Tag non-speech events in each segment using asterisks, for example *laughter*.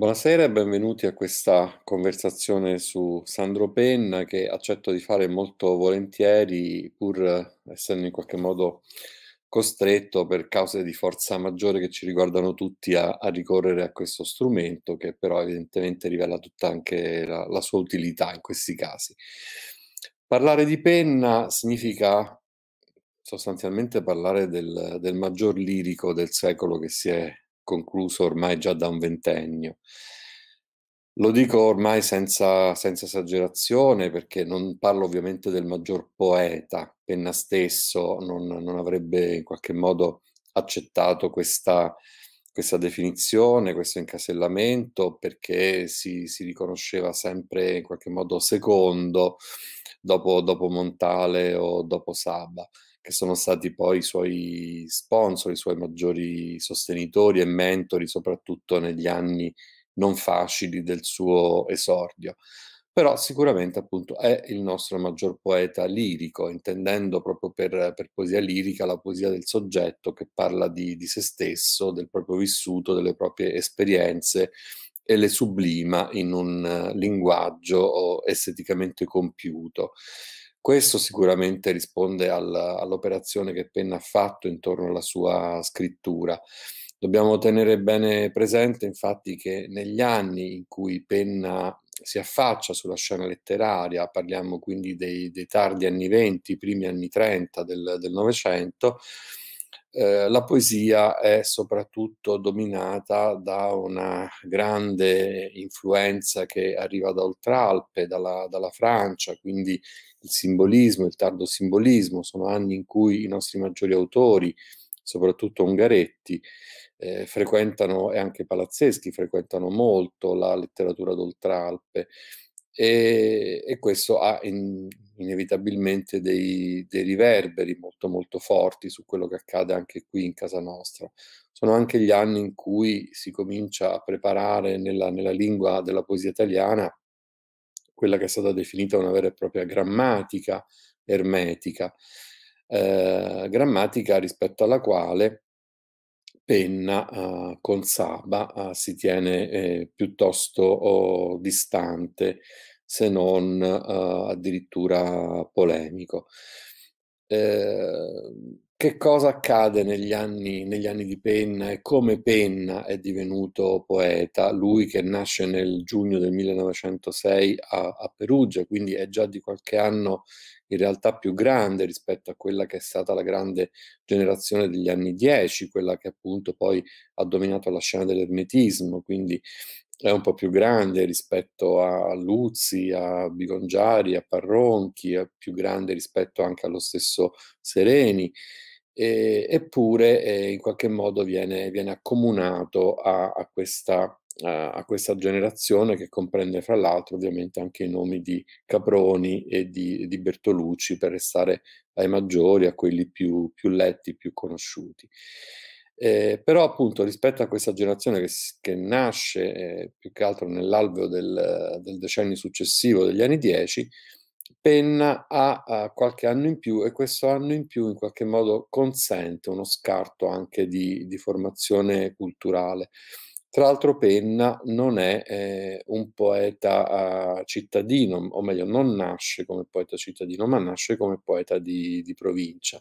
Buonasera e benvenuti a questa conversazione su Sandro Penna che accetto di fare molto volentieri pur essendo in qualche modo costretto per cause di forza maggiore che ci riguardano tutti a, a ricorrere a questo strumento che però evidentemente rivela tutta anche la, la sua utilità in questi casi. Parlare di penna significa sostanzialmente parlare del, del, maggior lirico del secolo che si è concluso ormai già da un ventennio. Lo dico ormai senza, senza esagerazione perché non parlo ovviamente del maggior poeta, Penna stesso non, non avrebbe in qualche modo accettato questa, questa definizione, questo incasellamento, perché si, si, riconosceva sempre in qualche modo secondo dopo, dopo Montale o dopo Saba che sono stati poi i suoi sponsor, i suoi maggiori sostenitori e mentori, soprattutto negli anni non facili del suo esordio. Però sicuramente appunto è il nostro maggior poeta lirico, intendendo proprio per, per poesia lirica la poesia del soggetto che parla di, di se stesso, del proprio vissuto, delle proprie esperienze e le sublima in un eh, linguaggio esteticamente compiuto. Questo sicuramente risponde al, all'operazione che Penna ha fatto intorno alla sua scrittura. Dobbiamo tenere bene presente infatti che negli anni in cui Penna si affaccia sulla scena letteraria, parliamo quindi dei, dei tardi anni 20, primi anni 30 del Novecento, eh, la poesia è soprattutto dominata da una grande influenza che arriva da Oltralpe, dalla, dalla Francia, quindi il simbolismo, il tardo simbolismo, sono anni in cui i nostri maggiori autori, soprattutto Ungaretti, eh, frequentano, e anche Palazzeschi frequentano molto la letteratura d'Oltralpe e, e questo ha in, inevitabilmente dei, dei, riverberi molto molto forti su quello che accade anche qui in casa nostra. Sono anche gli anni in cui si comincia a preparare nella, nella lingua della poesia italiana quella che è stata definita una vera e propria grammatica ermetica, eh, grammatica rispetto alla quale penna eh, con Saba eh, si tiene eh, piuttosto oh, distante se non eh, addirittura polemico. Eh, che cosa accade negli anni, negli anni, di Penna e come Penna è divenuto poeta, lui che nasce nel giugno del 1906 a, a Perugia, quindi è già di qualche anno in realtà più grande rispetto a quella che è stata la grande generazione degli anni 10, quella che appunto poi ha dominato la scena dell'ermetismo, quindi è un po' più grande rispetto a Luzzi, a Bigongiari, a Parronchi, è più grande rispetto anche allo stesso Sereni, e, eppure eh, in qualche modo viene, viene accomunato a, a, questa, a, a, questa, generazione che comprende fra l'altro ovviamente anche i nomi di Caproni e di, di Bertolucci per restare ai maggiori, a quelli più, più letti, più conosciuti. Eh, però appunto rispetto a questa generazione che, che nasce eh, più che altro nell'alveo del, del, decennio successivo degli anni 10, Penna ha, ha, qualche anno in più e questo anno in più in qualche modo consente uno scarto anche di, di formazione culturale. Tra l'altro Penna non è eh, un poeta eh, cittadino, o meglio non nasce come poeta cittadino, ma nasce come poeta di, di provincia,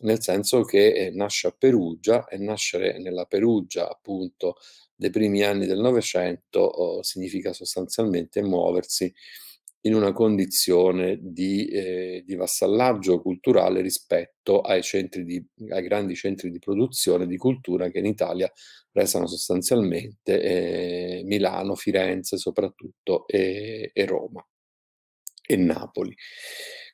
nel senso che eh, nasce a Perugia e nascere nella Perugia appunto dei primi anni del Novecento oh, significa sostanzialmente muoversi in una condizione di, eh, di vassallaggio culturale rispetto ai, di, ai, grandi centri di produzione di cultura che in Italia restano sostanzialmente eh, Milano, Firenze soprattutto e, e Roma e Napoli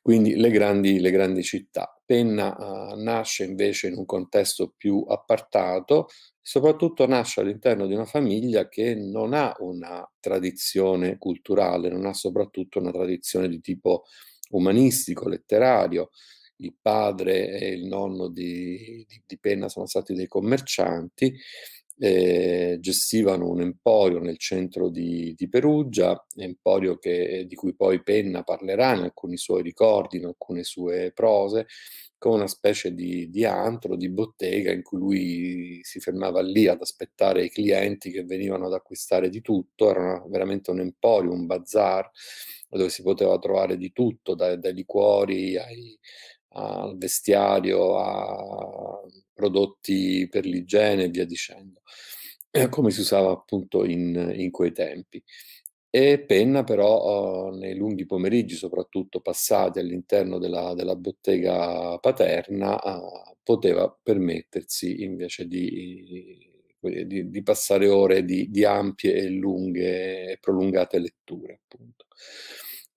quindi le grandi, le grandi città. Penna eh, nasce invece in un contesto più appartato soprattutto nasce all'interno di una famiglia che non ha una tradizione culturale, non ha soprattutto una tradizione di tipo umanistico, letterario. Il padre e il nonno di, di, di Penna sono stati dei commercianti eh, gestivano un emporio nel centro di, di Perugia, emporio che, eh, di cui poi Penna parlerà in alcuni suoi ricordi, in alcune sue prose, come una specie di, di antro, di bottega in cui lui si fermava lì ad aspettare i clienti che venivano ad acquistare di tutto, era una, veramente un emporio, un bazar dove si poteva trovare di tutto, dai, dai liquori ai, al vestiario, a prodotti per l'igiene e via dicendo, eh, come si usava appunto in, in quei tempi. E penna però oh, nei lunghi pomeriggi, soprattutto passati all'interno della, della bottega paterna, ah, poteva permettersi invece di eh, di, di, passare ore di, di, ampie e lunghe e prolungate letture, appunto.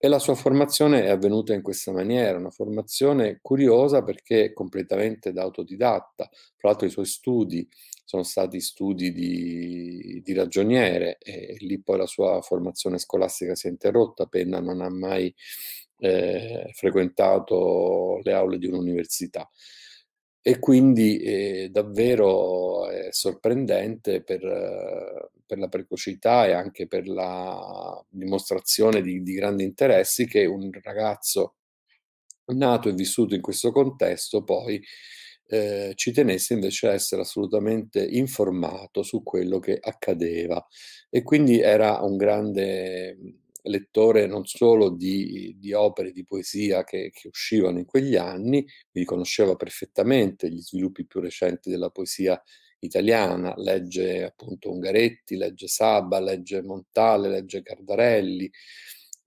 E la sua formazione è avvenuta in questa maniera, una formazione curiosa perché completamente da autodidatta. Tra l'altro i suoi studi sono stati studi di, di ragioniere e lì poi la sua formazione scolastica si è interrotta, Penna non ha mai eh, frequentato le aule di un'università. E quindi eh, davvero è sorprendente per... Eh, per la precocità e anche per la dimostrazione di, di grandi interessi che un ragazzo nato e vissuto in questo contesto poi eh, ci tenesse invece a essere assolutamente informato su quello che accadeva e quindi era un grande lettore non solo di, di opere di poesia che, che, uscivano in quegli anni, quindi conosceva perfettamente gli sviluppi più recenti della poesia italiana, legge appunto Ungaretti, legge Saba, legge Montale, legge Cardarelli,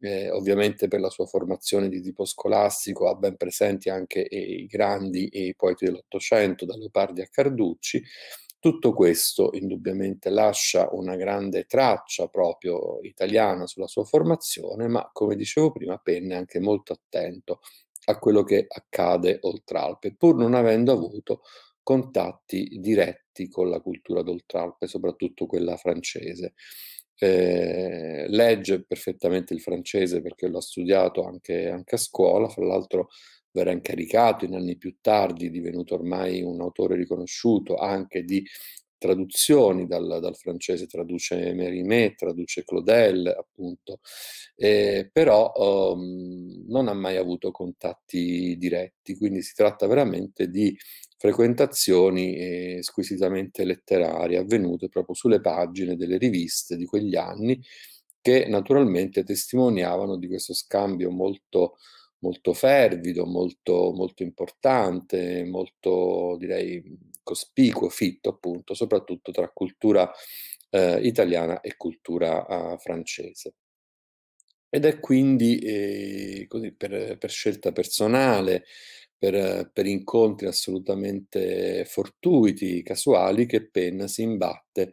eh, ovviamente per la sua formazione di tipo scolastico ha ben presenti anche eh, i grandi e i poeti dell'Ottocento, da Leopardi a Carducci. Tutto questo indubbiamente lascia una grande traccia proprio italiana sulla sua formazione, ma come dicevo prima, Penne è anche molto attento a quello che accade oltre Alpe, pur non avendo avuto contatti diretti contatti con la cultura d'Oltralpe, soprattutto quella francese. Eh, legge perfettamente il francese perché l'ha studiato anche, anche a scuola, fra l'altro verrà incaricato in anni più tardi, divenuto ormai un autore riconosciuto anche di traduzioni dal, dal francese, traduce Mérimée, traduce Claudel, appunto, eh, però um, non ha mai avuto contatti diretti, quindi si tratta veramente di frequentazioni squisitamente letterarie avvenute proprio sulle pagine delle riviste di quegli anni che naturalmente testimoniavano di questo scambio molto, molto fervido, molto, molto importante, molto direi cospicuo, fitto appunto, soprattutto tra cultura eh, italiana e cultura eh, francese. Ed è quindi eh, così, per, per, scelta personale per, per incontri assolutamente fortuiti, casuali, che Penna si imbatte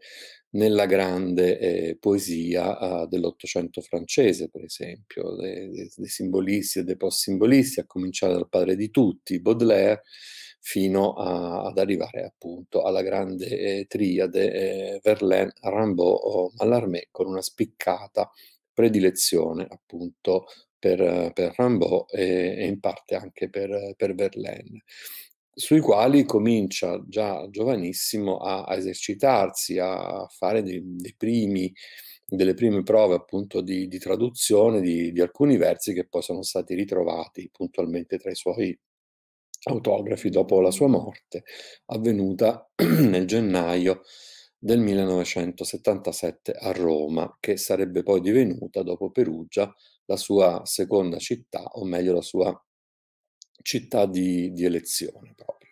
nella grande eh, poesia eh, dell'Ottocento francese, per esempio, dei, dei simbolisti e dei post-simbolisti, a cominciare dal padre di tutti, Baudelaire, fino a, ad arrivare appunto alla grande eh, triade eh, Verlaine, Rimbaud o Mallarmé, con una spiccata predilezione appunto per, per Rimbaud e, e, in parte anche per, per Verlaine sui quali comincia già giovanissimo a, a esercitarsi, a fare dei, dei primi, delle prime prove appunto di, di traduzione di, di, alcuni versi che poi sono stati ritrovati puntualmente tra i suoi autografi dopo la sua morte, avvenuta *clears throat* nel gennaio del 1977 a Roma, che sarebbe poi divenuta, dopo Perugia, la sua seconda città, o meglio la sua città di, di elezione proprio.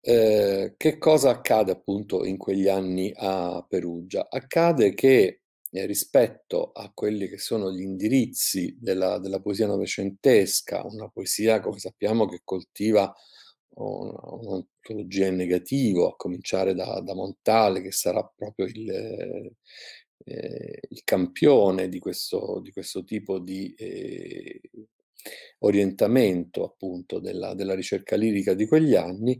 Eh, che cosa accade appunto in quegli anni a Perugia? Accade che eh, rispetto a quelli che sono gli indirizzi della, della, poesia novecentesca, una poesia come sappiamo che coltiva un'ontologia in negativo, a cominciare da, da Montale, che sarà proprio il, eh, il campione di questo, di questo tipo di eh, orientamento appunto della, della, ricerca lirica di quegli anni,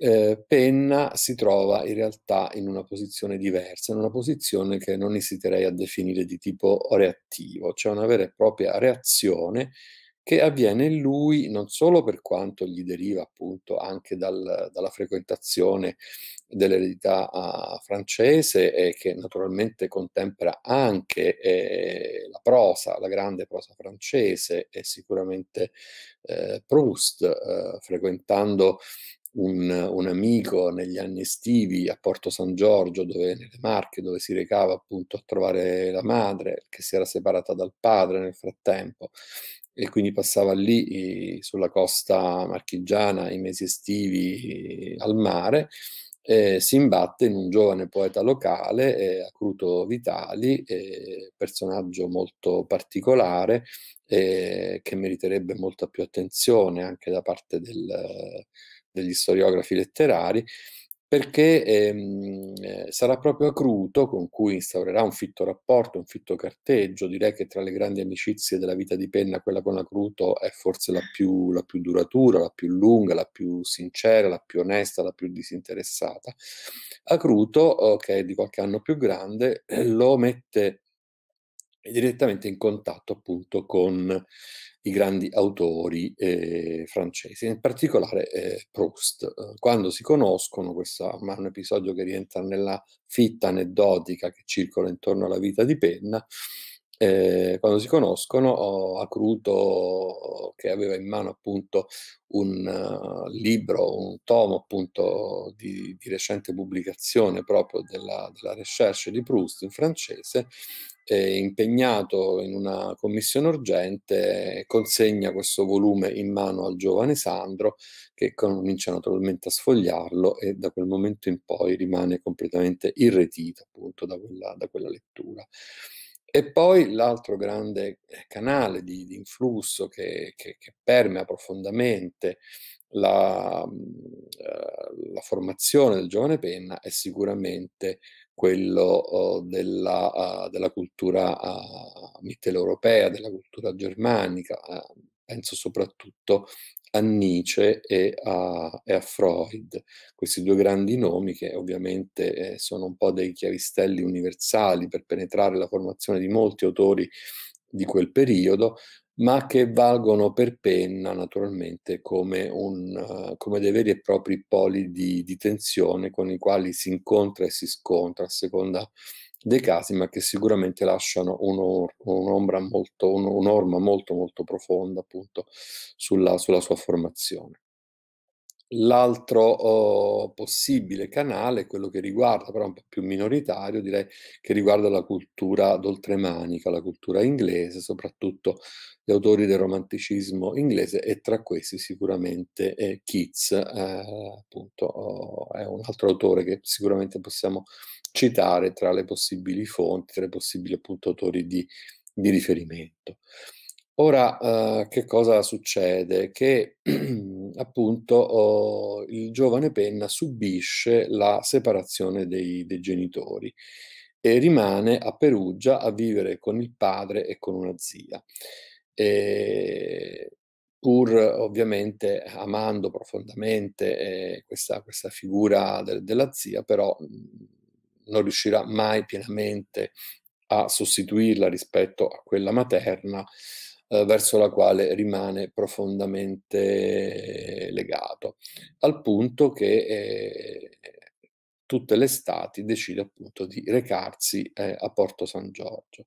eh, Penna si trova in realtà in una posizione diversa, in una posizione che non esiterei a definire di tipo reattivo, cioè una vera e propria reazione che avviene in lui non solo per quanto gli deriva appunto anche dal, dalla frequentazione dell'eredità uh, francese e che naturalmente contempla anche eh, la prosa, la grande prosa francese e sicuramente eh, Proust, eh, frequentando un, un, amico negli anni estivi a Porto San Giorgio, dove, nelle Marche, dove si recava appunto a trovare la madre che si era separata dal padre nel frattempo e quindi passava lì sulla costa marchigiana i mesi estivi eh, al mare. Eh, si imbatte in un giovane poeta locale, eh, Acruto Vitali, eh, personaggio molto particolare eh, che meriterebbe molta più attenzione anche da parte del, degli storiografi letterari perché ehm, eh, sarà proprio Acruto con cui instaurerà un fitto rapporto, un fitto carteggio. Direi che tra le grandi amicizie della vita di Penna, quella con Acruto è forse la più, la più duratura, la più lunga, la più sincera, la più onesta, la più disinteressata. Acruto, che è di qualche anno più grande, lo mette direttamente in contatto appunto con i grandi autori eh, francesi, in particolare eh, Proust. Eh, quando si conoscono, questo è un episodio che rientra nella fitta aneddotica che circola intorno alla vita di Penna, eh, quando si conoscono, ho Acruto che aveva in mano appunto un uh, libro, un tomo appunto di, di recente pubblicazione proprio della, della, Recherche di Proust in francese, eh, impegnato in una commissione urgente, consegna questo volume in mano al giovane Sandro che comincia naturalmente a sfogliarlo e da quel momento in poi rimane completamente irretito appunto da quella, da quella lettura. E poi l'altro grande eh, canale di, di influsso che, che, che, permea profondamente la, mm, eh, la, formazione del giovane Penna è sicuramente quello oh, della, eh, della, cultura ah, mitteleuropea, della cultura germanica, ah, penso soprattutto a Nietzsche e a, e a, Freud, questi due grandi nomi che ovviamente eh, sono un po' dei chiavistelli universali per penetrare la formazione di molti autori di quel periodo, ma che valgono per penna naturalmente come, un, come dei veri e propri poli di, di tensione con i quali si incontra e si scontra a seconda dei casi, ma che sicuramente lasciano un'or- un'ombra molto, un- un'orma molto molto profonda appunto sulla, sulla sua formazione. L'altro oh, possibile canale, quello che riguarda, però un po' più minoritario, direi che riguarda la cultura d'oltremanica, la cultura inglese, soprattutto gli autori del romanticismo inglese e tra questi sicuramente eh, Keats, eh, appunto, oh, è un altro autore che sicuramente possiamo citare tra le possibili fonti, tra i possibili appunto autori di, di riferimento. Ora, eh, che cosa succede? Che *clears throat* appunto oh, il giovane Penna subisce la separazione dei, dei genitori e rimane a Perugia a vivere con il padre e con una zia. E pur ovviamente amando profondamente eh, questa, questa, figura de- della zia, però non riuscirà mai pienamente a sostituirla rispetto a quella materna eh, verso la quale rimane profondamente legato, al punto che eh, tutte le stati decide appunto di recarsi eh, a Porto San Giorgio.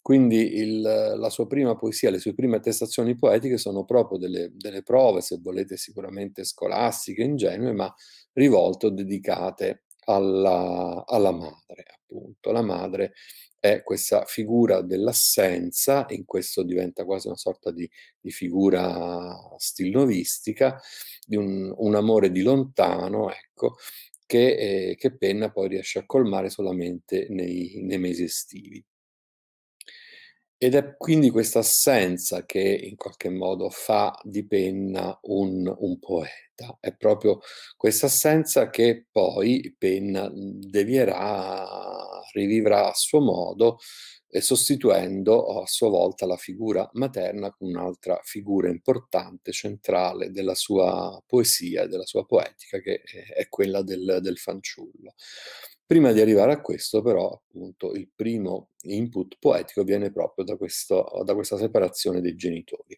Quindi il, la sua prima poesia, le sue prime attestazioni poetiche sono proprio delle, delle prove, se volete sicuramente scolastiche, ingenue, ma rivolte o dedicate alla, alla, madre, appunto, la madre è questa figura dell'assenza, in questo diventa quasi una sorta di, di figura stilnovistica, di un, un, amore di lontano, ecco, che, eh, che, Penna poi riesce a colmare solamente nei, nei mesi estivi. Ed è quindi questa assenza che in qualche modo fa di penna un, un poeta, è proprio questa assenza che poi penna devierà, rivivrà a suo modo, eh, sostituendo a sua volta la figura materna con un'altra figura importante, centrale della sua poesia, della sua poetica, che eh, è quella del, del fanciullo. Prima di arrivare a questo, però, appunto, il primo input poetico viene proprio da, questo, da questa separazione dei genitori.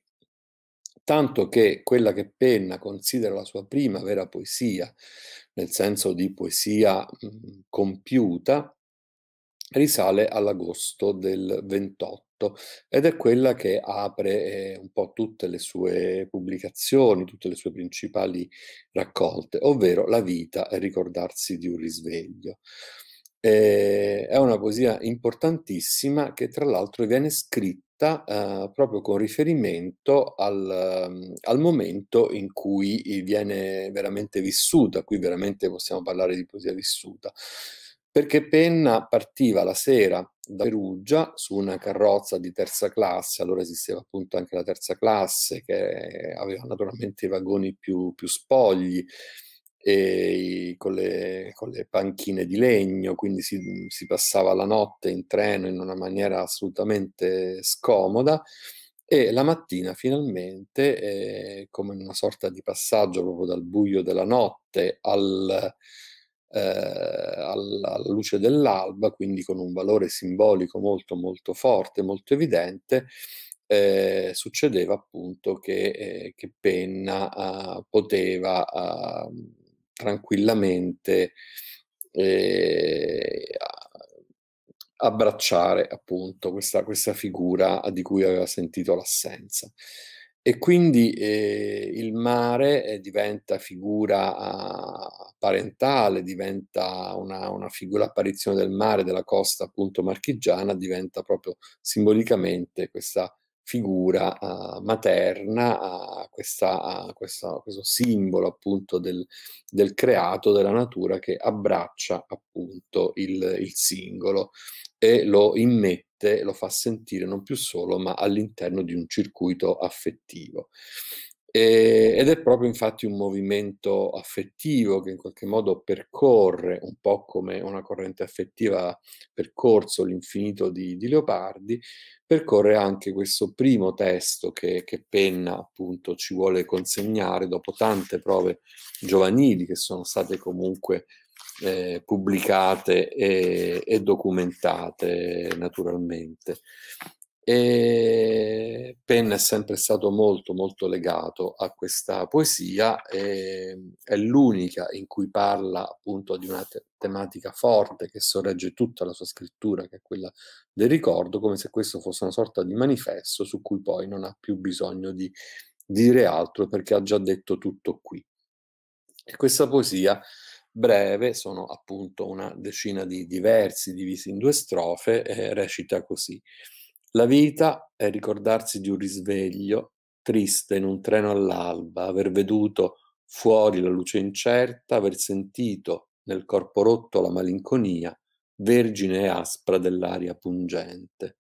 Tanto che quella che Penna considera la sua prima vera poesia, nel senso di poesia mhmm, compiuta, risale all'agosto del 28 fatto ed è quella che apre eh, un po' tutte le sue pubblicazioni, tutte le sue principali raccolte, ovvero la vita e ricordarsi di un risveglio. Eh, è una poesia importantissima che tra l'altro viene scritta eh, proprio con riferimento al, mm, al, momento in cui viene veramente vissuta, qui veramente possiamo parlare di poesia vissuta, perché Penna partiva la sera da Perugia su una carrozza di terza classe, allora esisteva appunto anche la terza classe che aveva naturalmente i vagoni più, più spogli e con le, con le, panchine di legno, quindi si, si, passava la notte in treno in una maniera assolutamente scomoda e la mattina finalmente, eh, come una sorta di passaggio proprio dal buio della notte al eh, alla, luce dell'alba, quindi con un valore simbolico molto molto forte, molto evidente, eh, succedeva appunto che, eh, che Penna ah, ah, eh, poteva tranquillamente abbracciare appunto questa, questa figura di cui aveva sentito l'assenza. E quindi eh, il mare eh, diventa figura ah, parentale, diventa una, una figura apparizione del mare, della costa appunto marchigiana, diventa proprio simbolicamente questa figura uh, materna, ah, questa, questa, questo simbolo appunto del, del, creato, della natura che abbraccia appunto il, il singolo e lo immette parte lo fa sentire non più solo, ma all'interno di un circuito affettivo. E, ed è proprio infatti un movimento affettivo che in qualche modo percorre, un po' come una corrente affettiva percorso l'infinito di, di Leopardi, percorre anche questo primo testo che, che, Penna appunto ci vuole consegnare dopo tante prove giovanili che sono state comunque eh, pubblicate e, e, documentate naturalmente. E Penn è sempre stato molto molto legato a questa poesia, è l'unica in cui parla appunto di una te- tematica forte che sorregge tutta la sua scrittura, che è quella del ricordo, come se questo fosse una sorta di manifesto su cui poi non ha più bisogno di dire altro perché ha già detto tutto qui. E questa poesia breve, sono appunto una decina di, diversi divisi in due strofe, e recita così. La vita è ricordarsi di un risveglio, triste in un treno all'alba, aver veduto fuori la luce incerta, aver sentito nel corpo rotto la malinconia, vergine e aspra dell'aria pungente.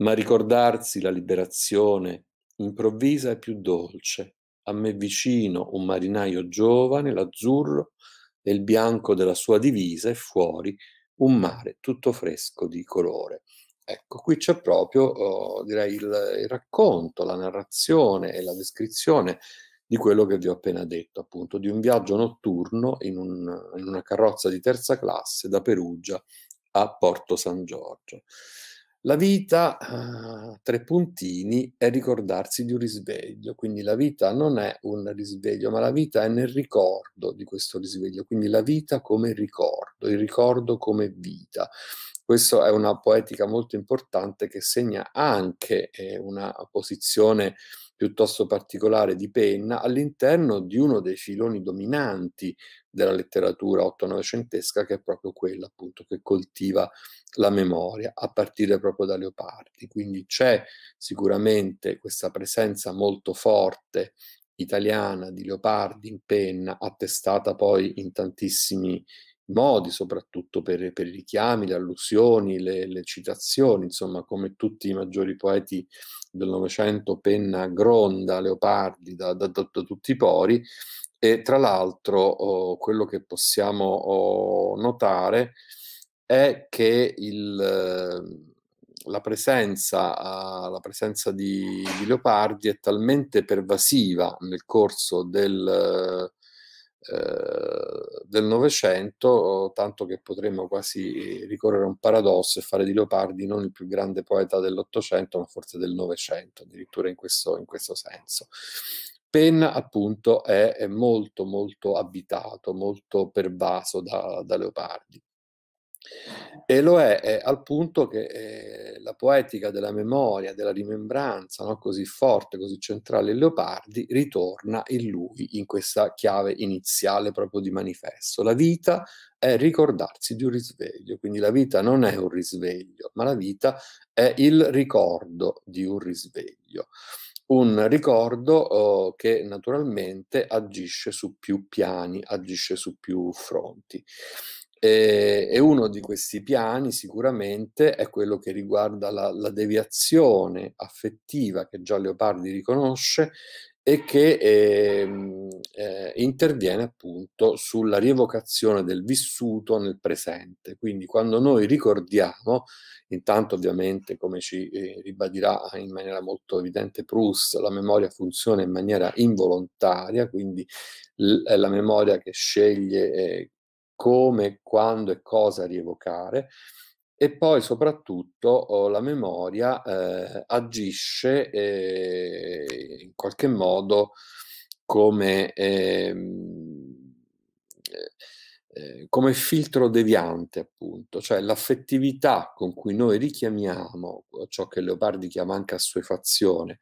Ma ricordarsi la liberazione improvvisa e più dolce, a me vicino un marinaio giovane, l'azzurro, del bianco della sua divisa e fuori un mare tutto fresco di colore. Ecco, qui c'è proprio, oh, direi, il, il, racconto, la narrazione e la descrizione di quello che vi ho appena detto, appunto, di un viaggio notturno in, un, in una carrozza di terza classe da Perugia a Porto San Giorgio. La vita, eh, tre puntini, è ricordarsi di un risveglio, quindi la vita non è un risveglio, ma la vita è nel ricordo di questo risveglio, quindi la vita come ricordo, il ricordo come vita. Questa è una poetica molto importante che segna anche eh, una posizione piuttosto particolare di Penna all'interno di uno dei filoni dominanti della letteratura otto-novecentesca, che è proprio quella appunto che coltiva la memoria a partire proprio da Leopardi. Quindi c'è sicuramente questa presenza molto forte italiana di Leopardi in penna attestata poi in tantissimi modi, soprattutto per, per i richiami, le allusioni, le, le, citazioni, insomma, come tutti i maggiori poeti del Novecento, Penna gronda Leopardi da, da, da, da tutti i pori. E tra l'altro oh, quello che possiamo oh, notare è che il, la, presenza, ah, la presenza di, di, Leopardi è talmente pervasiva nel corso del eh, del Novecento, tanto che potremmo quasi ricorrere a un paradosso e fare di Leopardi non il più grande poeta dell'Ottocento, ma forse del Novecento, addirittura in questo, in questo senso. Penna appunto è, è, molto molto abitato, molto pervaso da, da Leopardi. E lo è, è al punto che eh, la poetica della memoria, della rimembranza, no, così forte, così centrale in Leopardi, ritorna in lui, in questa chiave iniziale proprio di manifesto. La vita è ricordarsi di un risveglio, quindi la vita non è un risveglio, ma la vita è il ricordo di un risveglio un ricordo oh, che naturalmente agisce su più piani, agisce su più fronti. Ehm, e, uno di questi piani sicuramente è quello che riguarda la, la deviazione affettiva che già Leopardi riconosce e che eh, eh, interviene appunto sulla rievocazione del vissuto nel presente. Quindi quando noi ricordiamo, intanto ovviamente come ci eh, ribadirà in maniera molto evidente Proust, la memoria funziona in maniera involontaria, quindi è la memoria che sceglie eh, come, quando e cosa rievocare e poi soprattutto oh, la memoria eh, agisce eh, in qualche modo come ehm, eh, eh, come filtro deviante, appunto, cioè l'affettività con cui noi richiamiamo eh, ciò che Leopardi chiama anche assuefazione,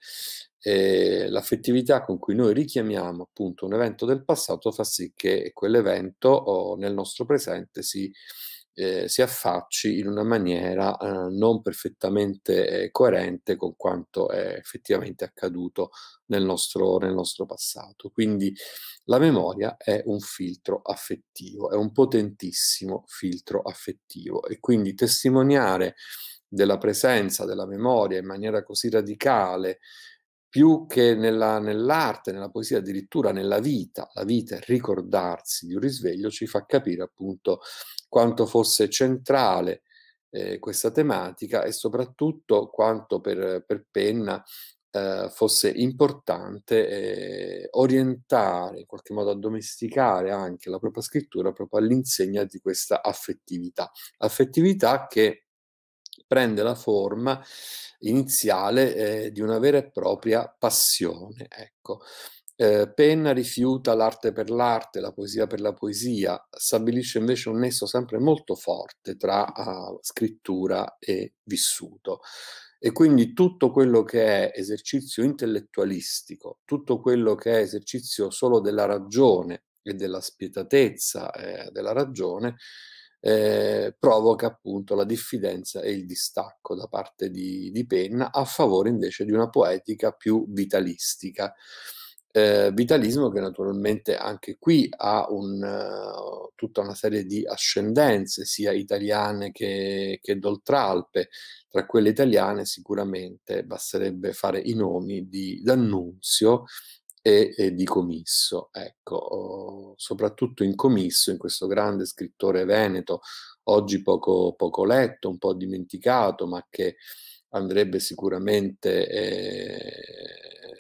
eh, l'affettività con cui noi richiamiamo appunto un evento del passato fa sì che quell'evento oh, nel nostro presente si eh, si affacci in una maniera eh, non perfettamente eh, coerente con quanto è effettivamente accaduto nel nostro, nel nostro passato. Quindi la memoria è un filtro affettivo, è un potentissimo filtro affettivo e quindi testimoniare della presenza della memoria in maniera così radicale più che nella, nell'arte, nella poesia, addirittura nella vita, la vita è ricordarsi di un risveglio, ci fa capire appunto quanto fosse centrale eh, questa tematica e soprattutto quanto per, per Penna eh, fosse importante eh, orientare, in qualche modo addomesticare anche la propria scrittura proprio all'insegna di questa affettività. Affettività che prende la forma iniziale eh, di una vera e propria passione. Ecco. Eh, Penna rifiuta l'arte per l'arte, la poesia per la poesia, stabilisce invece un nesso sempre molto forte tra uh, scrittura e vissuto. E quindi tutto quello che è esercizio intellettualistico, tutto quello che è esercizio solo della ragione e della spietatezza eh, della ragione, eh, provoca appunto la diffidenza e il distacco da parte di, di Penna a favore invece di una poetica più vitalistica. Eh, vitalismo che naturalmente anche qui ha un, uh, tutta una serie di ascendenze sia italiane che, che d'oltralpe. Tra quelle italiane sicuramente basterebbe fare i nomi di D'Annunzio, e, e di Comisso. Ecco, oh, soprattutto in Comisso, in questo grande scrittore veneto, oggi poco, poco letto, un po' dimenticato, ma che andrebbe sicuramente eh,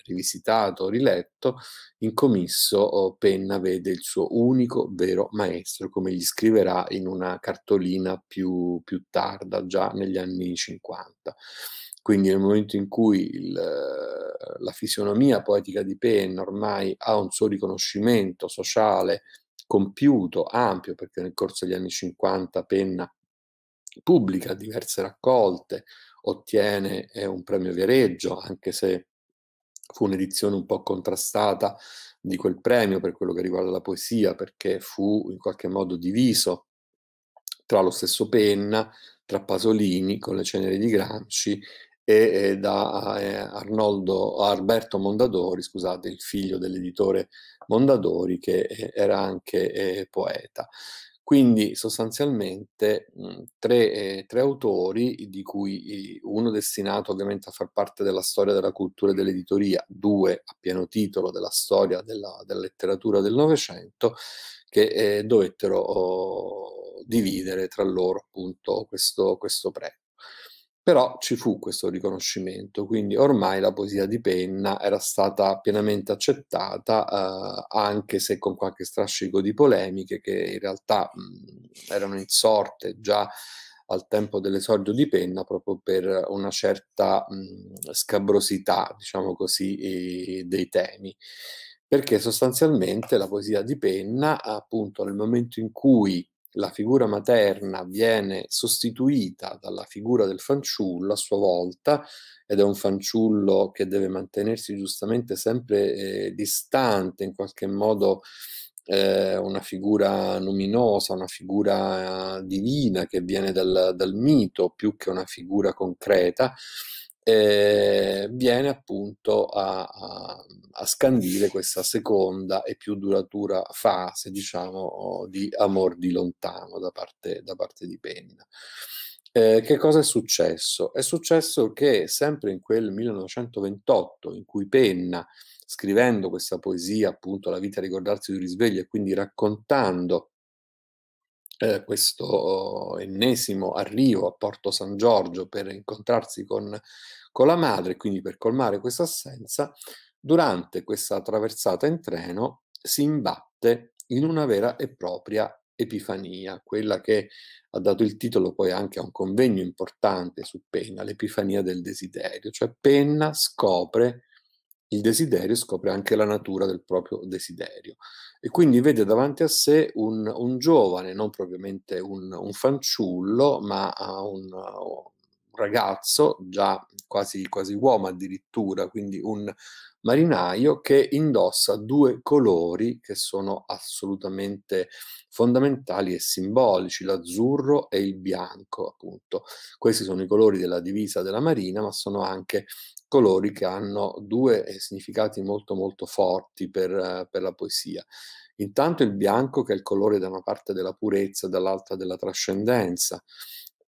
rivisitato, riletto, in Comisso oh, Penna vede il suo unico vero maestro, come gli scriverà in una cartolina più, più tarda, già negli anni 50. Quindi nel momento in cui il, eh, la fisionomia poetica di Penn ormai ha un suo riconoscimento sociale compiuto, ampio, perché nel corso degli anni 50 Penna pubblica diverse raccolte, ottiene eh, un premio Viareggio, anche se fu un'edizione un po' contrastata di quel premio per quello che riguarda la poesia, perché fu in qualche modo diviso tra lo stesso Penna, tra Pasolini con le ceneri di Gramsci e da eh, Arnoldo, Alberto Mondadori, scusate, il figlio dell'editore Mondadori che eh, era anche eh, poeta. Quindi sostanzialmente mh, tre, eh, tre, autori, di cui uno destinato ovviamente a far parte della storia della cultura e dell'editoria, due a pieno titolo della storia della, della letteratura del Novecento, che eh, dovettero oh, dividere tra loro appunto questo, questo premio. Però ci fu questo riconoscimento, quindi ormai la poesia di penna era stata pienamente accettata, eh, anche se con qualche strascico di polemiche che in realtà mh, mm, erano insorte già al tempo dell'esordio di penna proprio per una certa mh, mm, scabrosità, diciamo così, dei temi. Perché sostanzialmente la poesia di penna, appunto, nel momento in cui la figura materna viene sostituita dalla figura del fanciullo a sua volta, ed è un fanciullo che deve mantenersi giustamente sempre eh, distante, in qualche modo eh, una figura luminosa, una figura eh, divina che viene dal, dal mito più che una figura concreta eh, viene appunto a, a, a, scandire questa seconda e più duratura fase, diciamo, di amor di lontano da parte, da parte di Penna. Eh, che cosa è successo? È successo che sempre in quel 1928 in cui Penna, scrivendo questa poesia, appunto La vita a ricordarsi di risveglio, e quindi raccontando eh, questo oh, ennesimo arrivo a Porto San Giorgio per incontrarsi con con la madre, quindi per colmare questa assenza, durante questa traversata in treno si imbatte in una vera e propria Epifania, quella che ha dato il titolo poi anche a un convegno importante su Penna, l'Epifania del desiderio, cioè Penna scopre il desiderio, scopre anche la natura del proprio desiderio e quindi vede davanti a sé un, un giovane, non propriamente un, un fanciullo, ma un, ragazzo, già quasi, quasi uomo addirittura, quindi un marinaio che indossa due colori che sono assolutamente fondamentali e simbolici, l'azzurro e il bianco, appunto. Questi sono i colori della divisa della marina, ma sono anche colori che hanno due eh, significati molto molto forti per, per la poesia. Intanto il bianco che è il colore da una parte della purezza, dall'altra della trascendenza,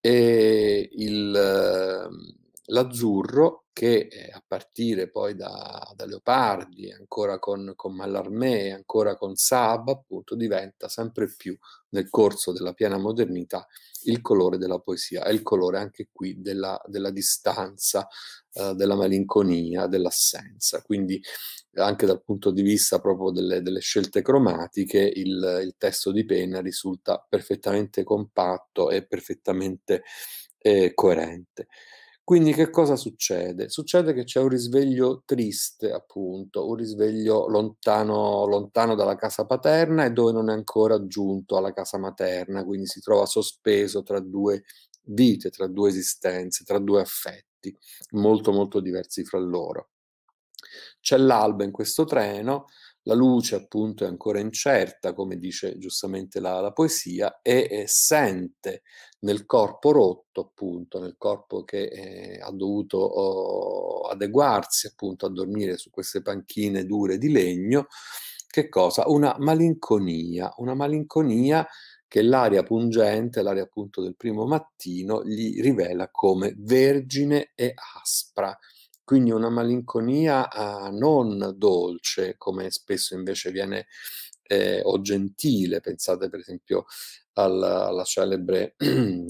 e il, ehm, l'azzurro che eh, a partire poi da, da Leopardi, ancora con, con, Mallarmé, ancora con Saab, appunto, diventa sempre più nel corso della piena modernità il colore della poesia, è il colore anche qui della, della distanza, eh, della malinconia, dell'assenza. Quindi anche dal punto di vista proprio delle, delle scelte cromatiche, il, il, testo di Pena risulta perfettamente compatto e perfettamente eh, coerente. Quindi che cosa succede? Succede che c'è un risveglio triste, appunto, un risveglio lontano, lontano dalla casa paterna e dove non è ancora giunto alla casa materna, quindi si trova sospeso tra due vite, tra due esistenze, tra due affetti, molto molto diversi fra loro. C'è l'alba in questo treno, la luce appunto è ancora incerta, come dice giustamente la, la poesia, e, e, sente nel corpo rotto, appunto, nel corpo che eh, ha dovuto oh, adeguarsi appunto a dormire su queste panchine dure di legno, che cosa? Una malinconia, una malinconia che l'aria pungente, l'aria appunto del primo mattino, gli rivela come vergine e aspra quindi una malinconia eh, non dolce, come spesso invece viene, eh, o gentile, pensate per esempio alla, alla celebre *clears throat* eh,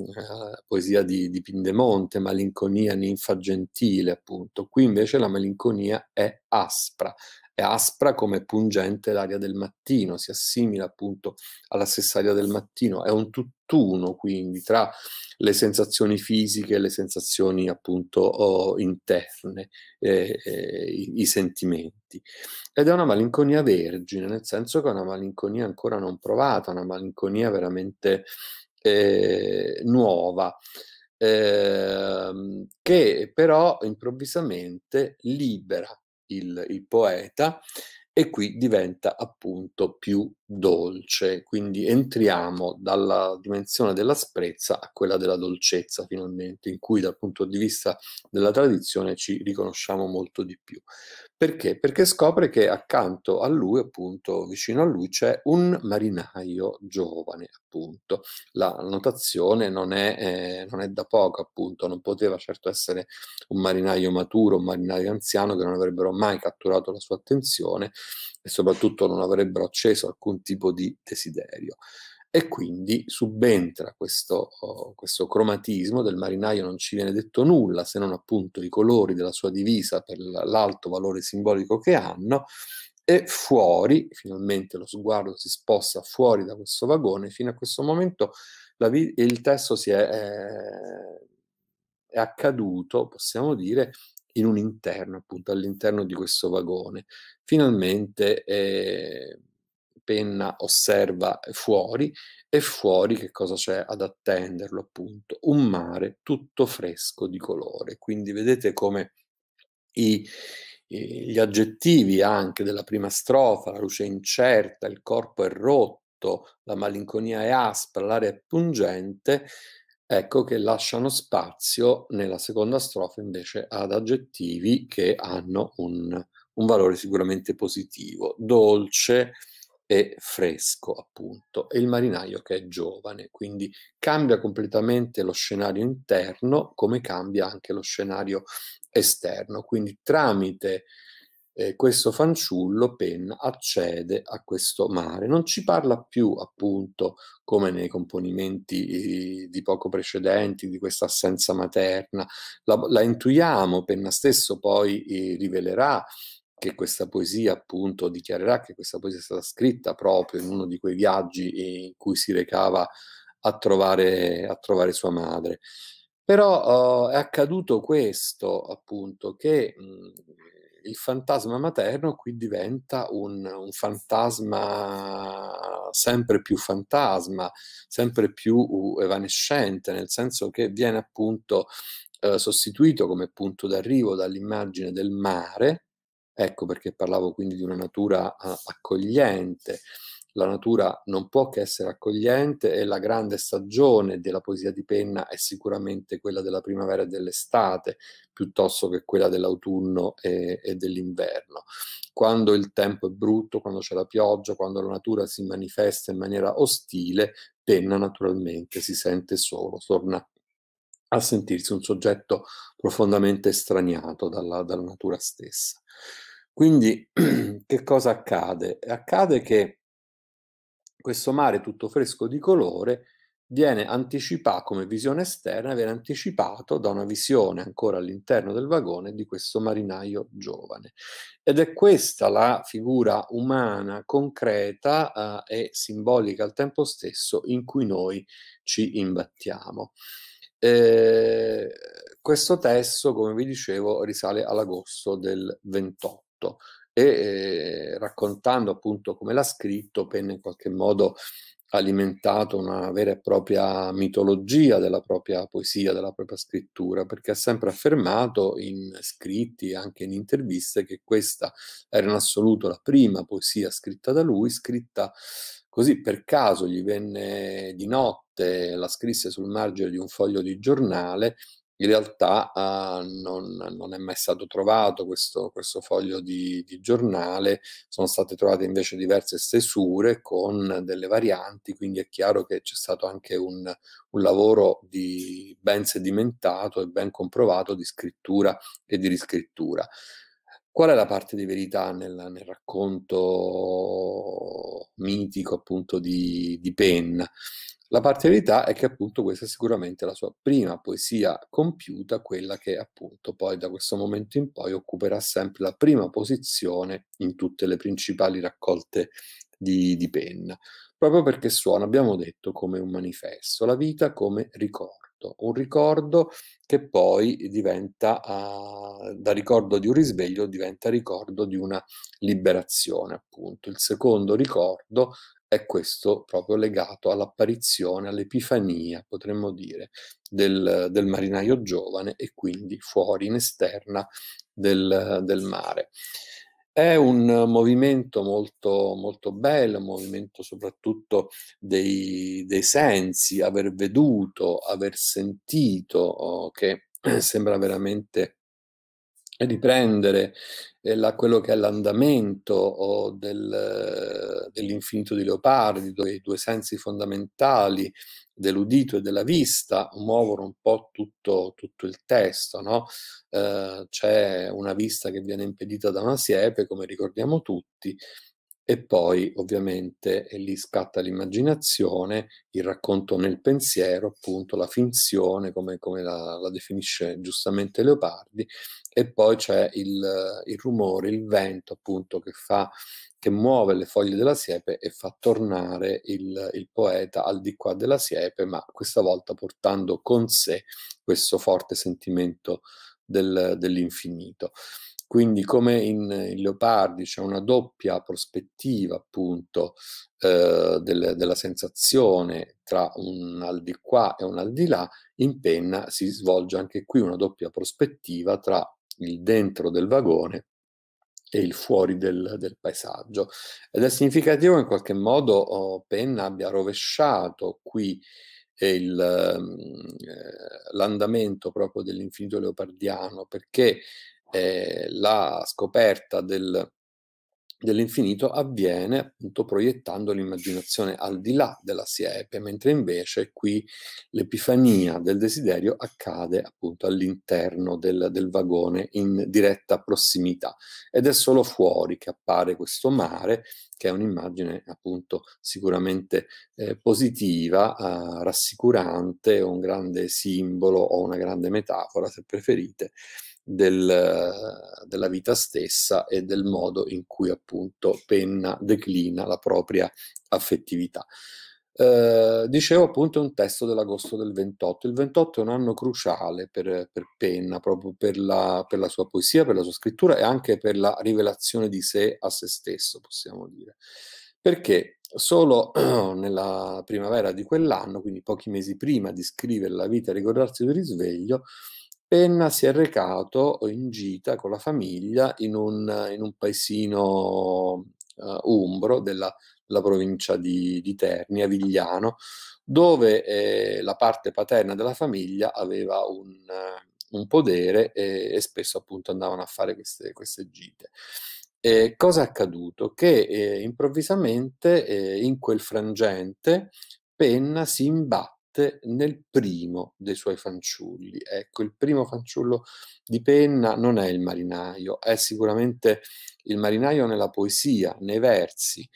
poesia di, di Pindemonte, malinconia ninfa gentile, appunto. Qui invece la malinconia è aspra, è aspra come pungente l'aria del mattino, si assimila appunto alla stessa aria del mattino, è un tutt'uno quindi tra le sensazioni fisiche e le sensazioni appunto oh, interne, eh, eh, i, i sentimenti. Ed è una malinconia vergine, nel senso che è una malinconia ancora non provata, una malinconia veramente eh, nuova. Eh, che però improvvisamente libera il, il poeta e qui diventa appunto più dolce, quindi entriamo dalla dimensione dell'asprezza a quella della dolcezza finalmente, in cui dal punto di vista della tradizione ci riconosciamo molto di più. Perché? Perché scopre che accanto a lui, appunto, vicino a lui c'è un marinaio giovane, appunto. La notazione non è, eh, non è da poco, appunto, non poteva certo essere un marinaio maturo, un marinaio anziano che non avrebbero mai catturato la sua attenzione e soprattutto non avrebbero acceso alcun tipo di desiderio. E quindi subentra questo, oh, questo cromatismo, del marinaio non ci viene detto nulla se non appunto i colori della sua divisa per l'alto valore simbolico che hanno, e fuori, finalmente lo sguardo si sposta fuori da questo vagone, fino a questo momento vi- il testo si è, eh, è accaduto, possiamo dire, in un interno, appunto all'interno di questo vagone. Finalmente eh, penna osserva fuori e fuori che cosa c'è ad attenderlo appunto? Un mare tutto fresco di colore. Quindi vedete come i, gli aggettivi anche della prima strofa, la luce è incerta, il corpo è rotto, la malinconia è aspra, l'aria è pungente, ecco che lasciano spazio nella seconda strofa invece ad aggettivi che hanno un, un valore sicuramente positivo, dolce, è fresco, appunto, e il marinaio che è giovane, quindi cambia completamente lo scenario interno come cambia anche lo scenario esterno, quindi tramite eh, questo fanciullo Penn accede a questo mare. Non ci parla più, appunto, come nei componimenti eh, di poco precedenti, di questa assenza materna. La, la intuiamo, Penna stesso poi eh, rivelerà che questa poesia appunto dichiarerà che questa poesia è stata scritta proprio in uno di quei viaggi in cui si recava a trovare, a trovare sua madre. Però uh, è accaduto questo appunto che mh, mhmm, il fantasma materno qui diventa un, un fantasma sempre più fantasma, sempre più uh, evanescente, nel senso che viene appunto eh, sostituito come punto d'arrivo dall'immagine del mare, Ecco perché parlavo quindi di una natura ah, accogliente. La natura non può che essere accogliente e la grande stagione della poesia di penna è sicuramente quella della primavera e dell'estate, piuttosto che quella dell'autunno e, e dell'inverno. Quando il tempo è brutto, quando c'è la pioggia, quando la natura si manifesta in maniera ostile, penna naturalmente si sente solo, torna a sentirsi un soggetto profondamente estraniato dalla, dalla natura stessa. Quindi *clears throat* che cosa accade? Accade che questo mare tutto fresco di colore viene anticipato come visione esterna, viene anticipato da una visione ancora all'interno del vagone di questo marinaio giovane. Ed è questa la figura umana, concreta eh, e simbolica al tempo stesso in cui noi ci imbattiamo. Eh, questo testo, come vi dicevo, risale all'agosto del 28 tutto e eh, raccontando appunto come l'ha scritto, Penna in qualche modo alimentato una vera e propria mitologia della propria poesia, della propria scrittura, perché ha sempre affermato in scritti e anche in interviste che questa era in assoluto la prima poesia scritta da lui, scritta così per caso gli venne di notte, la scrisse sul margine di un foglio di giornale in realtà uh, non, non, è mai stato trovato questo, questo foglio di, di, giornale, sono state trovate invece diverse stesure con delle varianti, quindi è chiaro che c'è stato anche un, un lavoro di, ben sedimentato e ben comprovato di scrittura e di riscrittura. Qual è la parte di verità nel, nel racconto mitico appunto di, di Penn? La particolarità è che appunto questa è sicuramente la sua prima poesia compiuta, quella che appunto poi da questo momento in poi occuperà sempre la prima posizione in tutte le principali raccolte di, di penna, proprio perché suona, abbiamo detto, come un manifesto, la vita come ricordo, un ricordo che poi diventa, uh, da ricordo di un risveglio, diventa ricordo di una liberazione, appunto. Il secondo ricordo è questo proprio legato all'apparizione, all'epifania, potremmo dire, del, del, marinaio giovane e quindi fuori, in esterna del, del mare. È un movimento molto, molto, bello, un movimento soprattutto dei, dei sensi, aver veduto, aver sentito, oh, che *clears throat* sembra veramente riprendere eh, la, quello che è l'andamento del, dell'infinito di Leopardi, dove i due sensi fondamentali dell'udito e della vista muovono un po' tutto, tutto il testo. No? Eh, c'è una vista che viene impedita da una siepe, come ricordiamo tutti, e poi ovviamente lì scatta l'immaginazione, il racconto nel pensiero, appunto la finzione, come, come la, la, definisce giustamente Leopardi, e poi c'è il, il, rumore, il vento appunto che, fa, che muove le foglie della siepe e fa tornare il, il poeta al di qua della siepe, ma questa volta portando con sé questo forte sentimento del, dell'infinito. Quindi come in, in Leopardi c'è una doppia prospettiva appunto eh, del, della sensazione tra un al di qua e un al di là, in penna si svolge anche qui una doppia prospettiva tra il dentro del vagone e il fuori del, del, paesaggio. Ed è significativo in qualche modo oh, Penna abbia rovesciato qui eh, il, mm, eh, l'andamento proprio dell'infinito leopardiano, perché eh, la scoperta del, dell'infinito avviene appunto proiettando l'immaginazione al di là della siepe, mentre invece qui l'epifania del desiderio accade appunto all'interno del, del, vagone in diretta prossimità ed è solo fuori che appare questo mare che è un'immagine appunto sicuramente eh, positiva, eh, rassicurante, un grande simbolo o una grande metafora se preferite del, eh, della vita stessa e del modo in cui appunto Penna declina la propria affettività. Eh, dicevo appunto è un testo dell'agosto del 28. Il 28 è un anno cruciale per, per Penna, proprio per la, per la, sua poesia, per la sua scrittura e anche per la rivelazione di sé a se stesso, possiamo dire. Perché solo *clears throat* nella primavera di quell'anno, quindi pochi mesi prima di scrivere La vita e ricordarsi del risveglio, Penna si è recato in gita con la famiglia in un, in un paesino uh, umbro della, della provincia di, di, Terni, a Vigliano, dove eh, la parte paterna della famiglia aveva un, uh, un podere e, e, spesso appunto andavano a fare queste, queste gite. Eh, cosa è accaduto? Che eh, improvvisamente eh, in quel frangente Penna si imbatte mette nel primo dei suoi fanciulli. Ecco, il primo fanciullo di Penna non è il marinaio, è sicuramente il marinaio nella poesia, nei versi,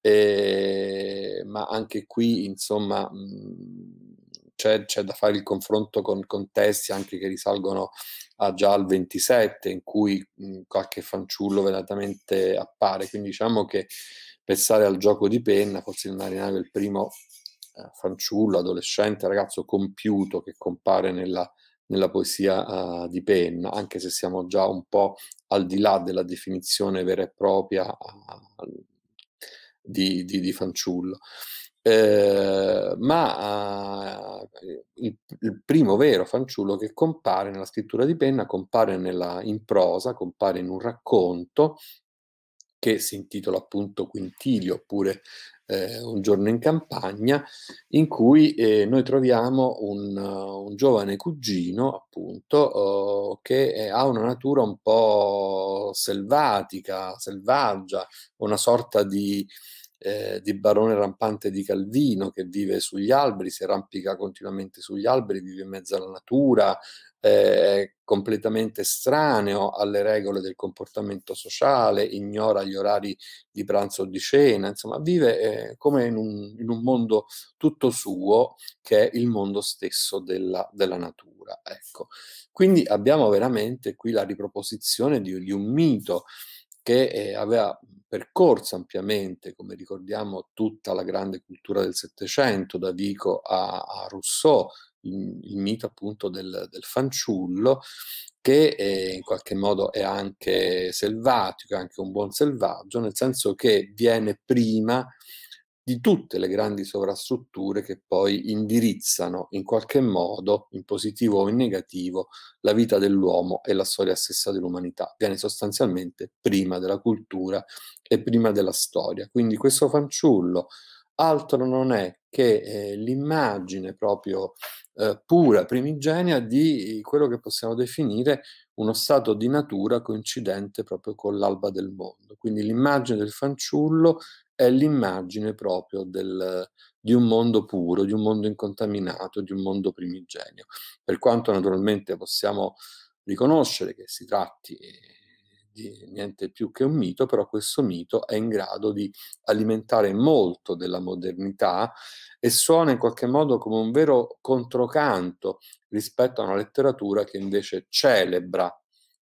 eh, ma anche qui, insomma, mhmm, c'è, c'è, da fare il confronto con, con testi anche che risalgono a già al 27, in cui mh, mhmm, qualche fanciullo velatamente appare. Quindi diciamo che pensare al gioco di penna, forse il marinaio è il primo eh, fanciullo, adolescente, ragazzo compiuto che compare nella, nella poesia uh, di Penna, anche se siamo già un po' al di là della definizione vera e propria uh, di, di, di, fanciullo. Eh, ma uh, il, il, primo vero fanciullo che compare nella scrittura di penna compare nella, in prosa, compare in un racconto che si intitola appunto Quintilio oppure eh, un giorno in campagna, in cui eh, noi troviamo un, uh, un, giovane cugino, appunto, oh, che è, ha una natura un po' selvatica, selvaggia, una sorta di, eh, di barone rampante di Calvino che vive sugli alberi, si arrampica continuamente sugli alberi, vive in mezzo alla natura, eh, completamente estraneo alle regole del comportamento sociale, ignora gli orari di pranzo o di cena, insomma vive eh, come in un, in un, mondo tutto suo che è il mondo stesso della, della natura. Ecco. Quindi abbiamo veramente qui la riproposizione di, di un mito che eh, aveva percorso ampiamente, come ricordiamo, tutta la grande cultura del Settecento, da Vico a, a Rousseau, il, mito appunto del, del fanciullo che è, eh, in qualche modo è anche selvatico, è anche un buon selvaggio, nel senso che viene prima di tutte le grandi sovrastrutture che poi indirizzano in qualche modo, in positivo o in negativo, la vita dell'uomo e la storia stessa dell'umanità. Viene sostanzialmente prima della cultura e prima della storia. Quindi questo fanciullo altro non è che eh, l'immagine proprio eh, pura, primigenia di ehm, quello che possiamo definire uno stato di natura coincidente proprio con l'alba del mondo. Quindi l'immagine del fanciullo è l'immagine proprio del, di un mondo puro, di un mondo incontaminato, di un mondo primigenio. Per quanto naturalmente possiamo riconoscere che si tratti ehm, di niente più che un mito, però questo mito è in grado di alimentare molto della modernità e suona in qualche modo come un vero controcanto rispetto a una letteratura che invece celebra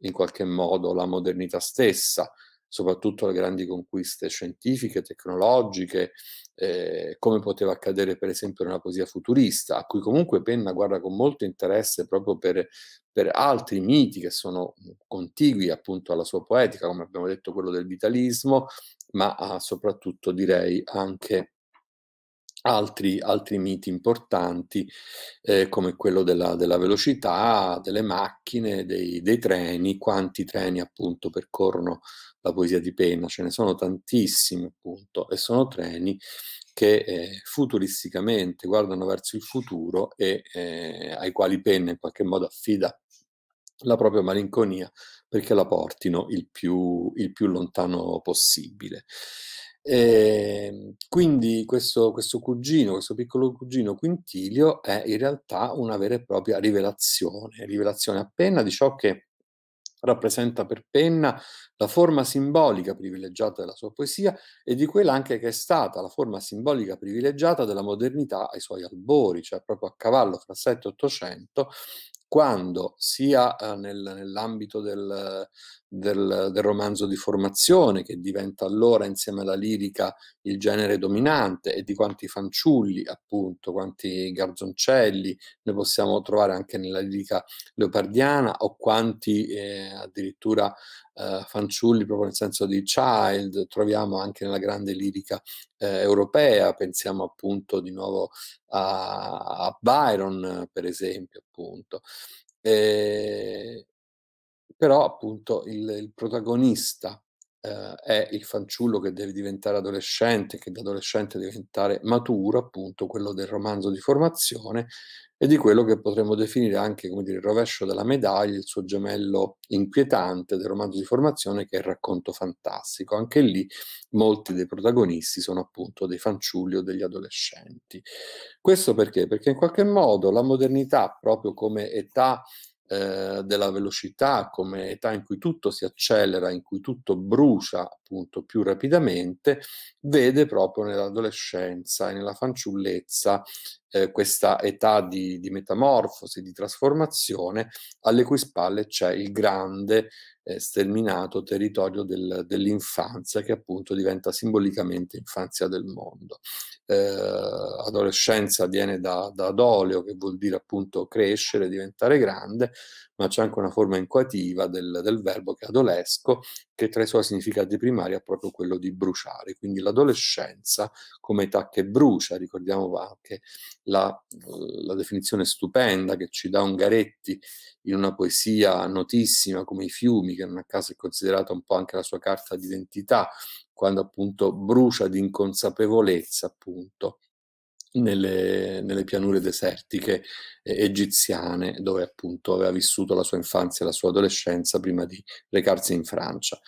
in qualche modo la modernità stessa, soprattutto le grandi conquiste scientifiche, tecnologiche, eh, come poteva accadere per esempio nella poesia futurista, a cui comunque Penna guarda con molto interesse proprio per, per altri miti che sono contigui appunto alla sua poetica, come abbiamo detto quello del vitalismo, ma ah, soprattutto direi anche Altri, altri, miti importanti eh, come quello della, della, velocità, delle macchine, dei, dei treni, quanti treni appunto percorrono la poesia di Penna, ce ne sono tantissimi appunto, e sono treni che eh, futuristicamente guardano verso il futuro e eh, ai quali Penna in qualche modo affida la propria malinconia perché la portino il più, il più lontano possibile. E ehm, quindi questo, questo, cugino, questo piccolo cugino Quintilio è in realtà una vera e propria rivelazione, rivelazione appena di ciò che Rappresenta per Penna la forma simbolica privilegiata della sua poesia e di quella anche che è stata la forma simbolica privilegiata della modernità ai suoi albori, cioè proprio a cavallo fra 7 e 800, quando sia eh, nel, nell'ambito del, del, del, romanzo di formazione, che diventa allora insieme alla lirica il genere dominante, e di quanti fanciulli, appunto, quanti garzoncelli ne possiamo trovare anche nella lirica leopardiana, o quanti eh, addirittura eh, fanciulli proprio nel senso di child, troviamo anche nella grande lirica eh, europea, pensiamo appunto di nuovo a, a Byron per esempio appunto. E, eh, però appunto il, il protagonista eh, è il fanciullo che deve diventare adolescente, che da adolescente deve diventare maturo, appunto quello del romanzo di formazione e di quello che potremmo definire anche come dire, il rovescio della medaglia, il suo gemello inquietante del romanzo di formazione che è il racconto fantastico. Anche lì molti dei protagonisti sono appunto dei fanciulli o degli adolescenti. Questo perché? Perché in qualche modo la modernità, proprio come età eh, della velocità come età in cui tutto si accelera, in cui tutto brucia appunto più rapidamente, vede proprio nell'adolescenza e nella fanciullezza eh, questa età di, di, metamorfosi, di trasformazione, alle cui spalle c'è il grande eh, sterminato territorio del, dell'infanzia che appunto diventa simbolicamente infanzia del mondo. Eh, adolescenza viene da, da adoleo, che vuol dire appunto crescere, diventare grande, ma c'è anche una forma inquativa del, del verbo che è adolesco, che tra i suoi significati primari è proprio quello di bruciare. Quindi l'adolescenza come età che brucia, ricordiamo anche la, la definizione stupenda che ci dà Ungaretti in una poesia notissima come I fiumi, che non a caso è considerata un po' anche la sua carta d'identità, quando appunto brucia di inconsapevolezza appunto nelle, nelle pianure desertiche eh, egiziane, dove appunto aveva vissuto la sua infanzia e la sua adolescenza prima di recarsi in Francia.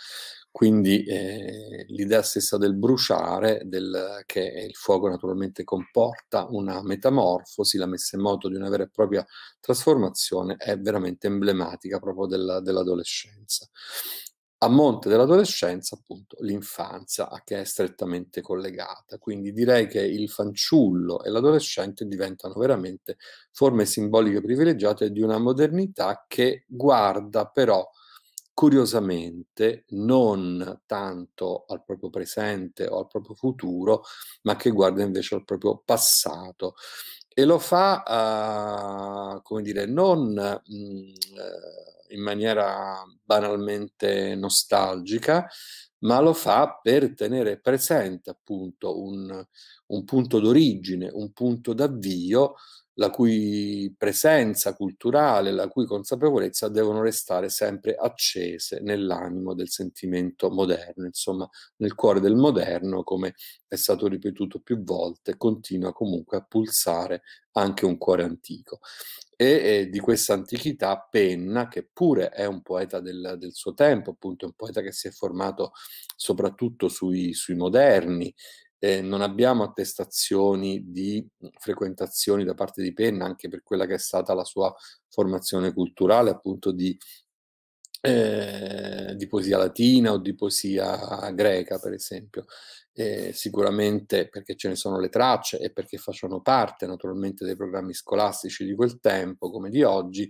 Quindi eh, l'idea stessa del bruciare, del, che il fuoco naturalmente comporta una metamorfosi, la messa in moto di una vera e propria trasformazione, è veramente emblematica proprio della, dell'adolescenza a monte dell'adolescenza, appunto, l'infanzia che è strettamente collegata. Quindi direi che il fanciullo e l'adolescente diventano veramente forme simboliche privilegiate di una modernità che guarda però curiosamente non tanto al proprio presente o al proprio futuro, ma che guarda invece al proprio passato. E lo fa, uh, come dire, non... Uh, in maniera banalmente nostalgica, ma lo fa per tenere presente appunto un, un punto d'origine, un punto d'avvio, la cui presenza culturale, la cui consapevolezza devono restare sempre accese nell'animo del sentimento moderno, insomma nel cuore del moderno, come è stato ripetuto più volte, continua comunque a pulsare anche un cuore antico e, e di questa antichità Penna, che pure è un poeta del, del, suo tempo, appunto un poeta che si è formato soprattutto sui, sui moderni. Eh, non abbiamo attestazioni di frequentazioni da parte di Penna, anche per quella che è stata la sua formazione culturale, appunto di, eh, di poesia latina o di poesia greca, per esempio eh, sicuramente perché ce ne sono le tracce e perché facciano parte naturalmente dei programmi scolastici di quel tempo come di oggi,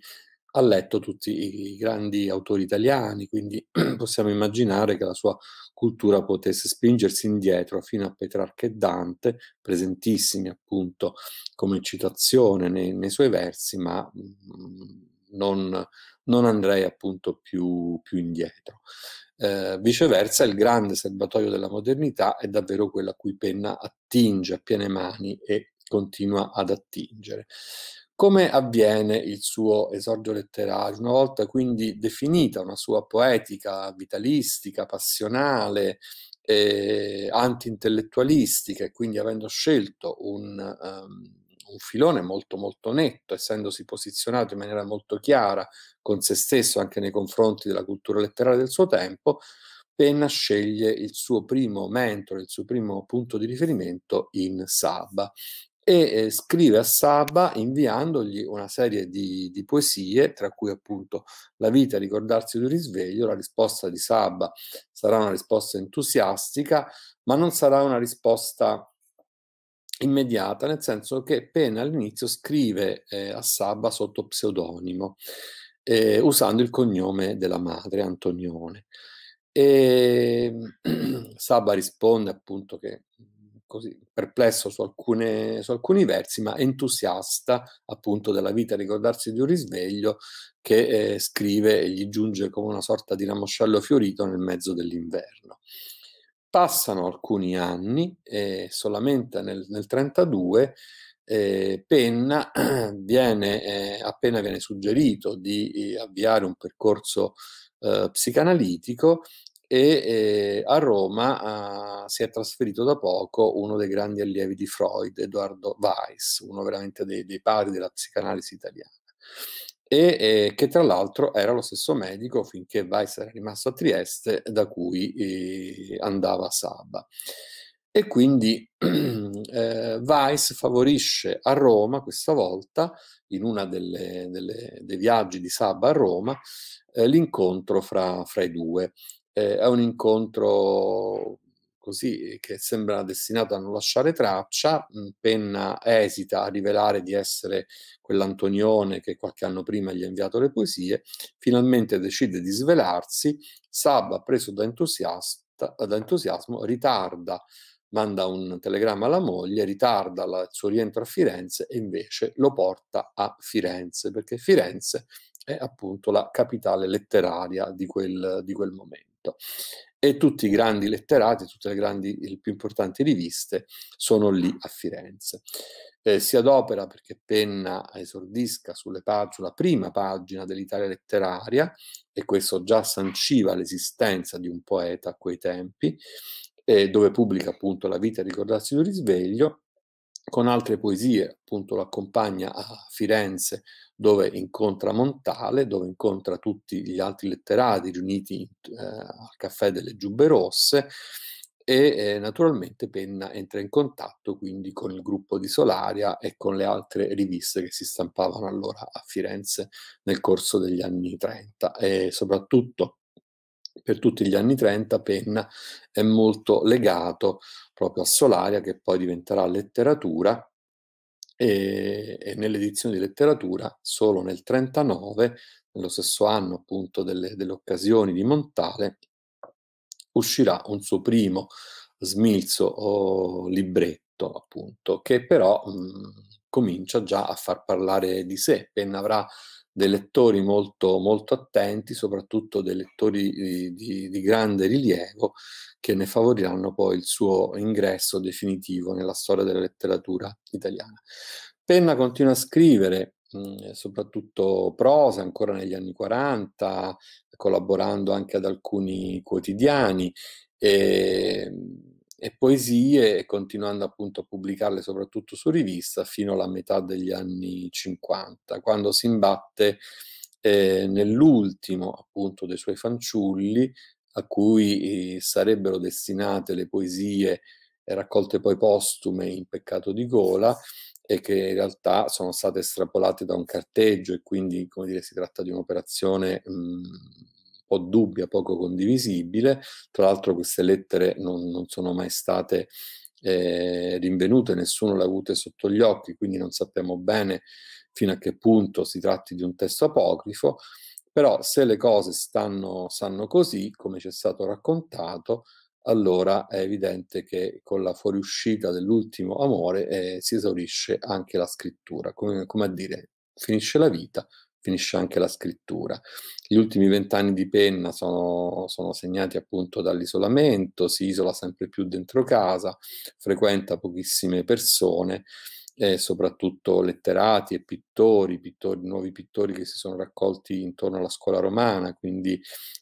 ha letto tutti i grandi autori italiani, quindi *clears throat* possiamo immaginare che la sua cultura potesse spingersi indietro fino a Petrarca e Dante, presentissimi appunto come citazione nei, nei suoi versi, ma mm, non, non, andrei appunto più, più indietro. Eh, viceversa, il grande serbatoio della modernità è davvero quello a cui Penna attinge a piene mani e continua ad attingere. Come avviene il suo esordio letterario? Una volta quindi definita una sua poetica vitalistica, passionale, eh, anti-intellettualistica e quindi avendo scelto un um, un filone molto molto netto, essendosi posizionato in maniera molto chiara con se stesso anche nei confronti della cultura letteraria del suo tempo, Penna sceglie il suo primo mentore, il suo primo punto di riferimento in Saba e eh, scrive a Saba inviandogli una serie di, di, poesie, tra cui appunto La vita, ricordarsi di un risveglio. La risposta di Saba sarà una risposta entusiastica, ma non sarà una risposta immediata, nel senso che Pena all'inizio scrive eh, a Sabba sotto pseudonimo, eh, usando il cognome della madre, Antonione. E ehm, *clears throat* Sabba risponde appunto che mm, così perplesso su, alcune, su, alcuni versi, ma entusiasta appunto della vita, ricordarsi di un risveglio che eh, scrive e gli giunge come una sorta di ramoscello fiorito nel mezzo dell'inverno. Passano alcuni anni e solamente nel, 1932 eh, Penna *clears throat* viene, eh, appena viene suggerito di eh, avviare un percorso eh, psicanalitico e eh, a Roma ah, si è trasferito da poco uno dei grandi allievi di Freud, Edoardo Weiss, uno veramente dei, dei padri della psicanalisi italiana e eh, che tra l'altro era lo stesso medico finché Weiss era rimasto a Trieste da cui eh, andava a Saba. E quindi *clears throat* eh, Weiss favorisce a Roma questa volta, in uno dei viaggi di Saba a Roma, eh, l'incontro fra, fra, i due. Eh, è un incontro così eh, che sembra destinato a non lasciare traccia, Penna esita a rivelare di essere quell'Antonione che qualche anno prima gli ha inviato le poesie, finalmente decide di svelarsi, Sabba preso da, da entusiasmo ritarda manda un telegramma alla moglie, ritarda la, il suo rientro a Firenze e invece lo porta a Firenze, perché Firenze è appunto la capitale letteraria di quel, di quel momento e tutti i grandi letterati, tutte le, grandi, le più importanti riviste sono lì a Firenze. Eh, si adopera perché Penna esordisca pag- sulla prima pagina dell'Italia letteraria e questo già sanciva l'esistenza di un poeta a quei tempi, eh, dove pubblica appunto La vita e ricordarsi di un risveglio, con altre poesie appunto lo accompagna a Firenze dove incontra Montale, dove incontra tutti gli altri letterati riuniti eh, al caffè delle Giubbe Rosse e eh, naturalmente Penna entra in contatto quindi con il gruppo di Solaria e con le altre riviste che si stampavano allora a Firenze nel corso degli anni 30 e soprattutto per tutti gli anni 30 Penna è molto legato proprio a Solaria che poi diventerà letteratura e, e nell'edizione di letteratura solo nel 1939, nello stesso anno appunto delle, delle occasioni di Montale, uscirà un suo primo smilzo oh, libretto, appunto, che però mh, mm, comincia già a far parlare di sé. Penn avrà dei lettori molto, molto attenti, soprattutto dei lettori di, di, di, grande rilievo, che ne favoriranno poi il suo ingresso definitivo nella storia della letteratura italiana. Penna continua a scrivere mm, soprattutto prosa ancora negli anni 40, collaborando anche ad alcuni quotidiani. E, e poesie, continuando appunto a pubblicarle soprattutto su rivista fino alla metà degli anni 50, quando si imbatte eh, nell'ultimo appunto dei suoi fanciulli, a cui eh, sarebbero destinate le poesie eh, raccolte poi postume in Peccato di Gola e che in realtà sono state estrapolate da un carteggio e quindi, come dire, si tratta di un'operazione mh, o dubbia, poco condivisibile. Tra l'altro queste lettere non, non sono mai state eh, rinvenute, nessuno le ha avute sotto gli occhi, quindi non sappiamo bene fino a che punto si tratti di un testo apocrifo, però se le cose stanno, stanno così, come ci è stato raccontato, allora è evidente che con la fuoriuscita dell'ultimo amore eh, si esaurisce anche la scrittura, come, come a dire, finisce la vita, finisce anche la scrittura. Gli ultimi vent'anni di Penna sono, sono, segnati appunto dall'isolamento, si isola sempre più dentro casa, frequenta pochissime persone e soprattutto letterati e pittori, pittori, nuovi pittori che si sono raccolti intorno alla scuola romana, quindi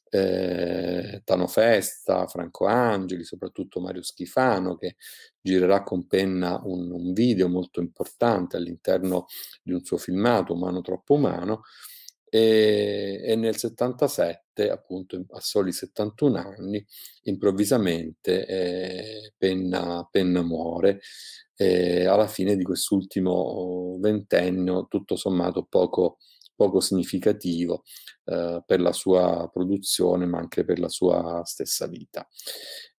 eh, Tano Festa, Franco Angeli, soprattutto Mario Schifano che girerà con penna un, un video molto importante all'interno di un suo filmato, Umano troppo umano, e, e, nel 77, appunto a soli 71 anni, improvvisamente eh, penna, penna, muore e alla fine di quest'ultimo ventennio tutto sommato poco, poco significativo eh, per la sua produzione ma anche per la sua stessa vita.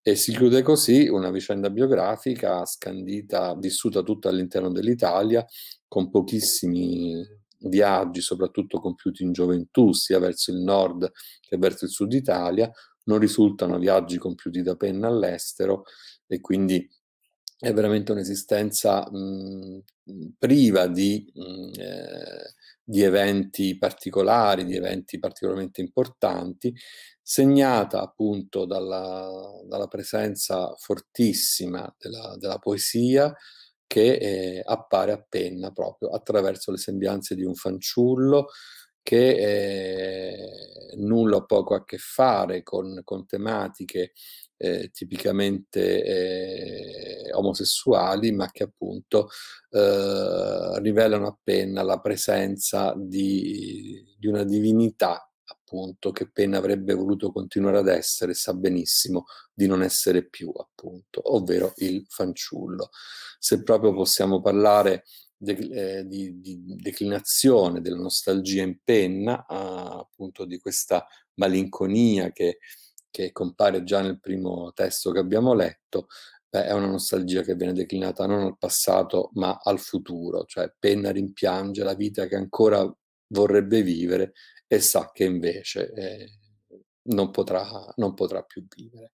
E si chiude così una vicenda biografica scandita, vissuta tutta all'interno dell'Italia con pochissimi viaggi, soprattutto compiuti in gioventù, sia verso il nord che verso il sud Italia, non risultano viaggi compiuti da penna all'estero e quindi è veramente un'esistenza mhmm, priva di, mh, mhmm, eh, di, eventi particolari, di eventi particolarmente importanti, segnata appunto dalla, dalla presenza fortissima della, della poesia che eh, appare a penna proprio attraverso le sembianze di un fanciullo, che eh, nulla o poco a che fare con, con tematiche eh, tipicamente eh, omosessuali, ma che appunto eh, rivelano appena la presenza di, di, una divinità, appunto, che Penna avrebbe voluto continuare ad essere, sa benissimo di non essere più, appunto, ovvero il fanciullo. Se proprio possiamo parlare de, eh, di, di, declinazione della nostalgia in penna, ah, appunto di questa malinconia che che compare già nel primo testo che abbiamo letto, beh, è una nostalgia che viene declinata non al passato ma al futuro, cioè Penna rimpiange la vita che ancora vorrebbe vivere e sa che invece eh, non, potrà, non potrà più vivere.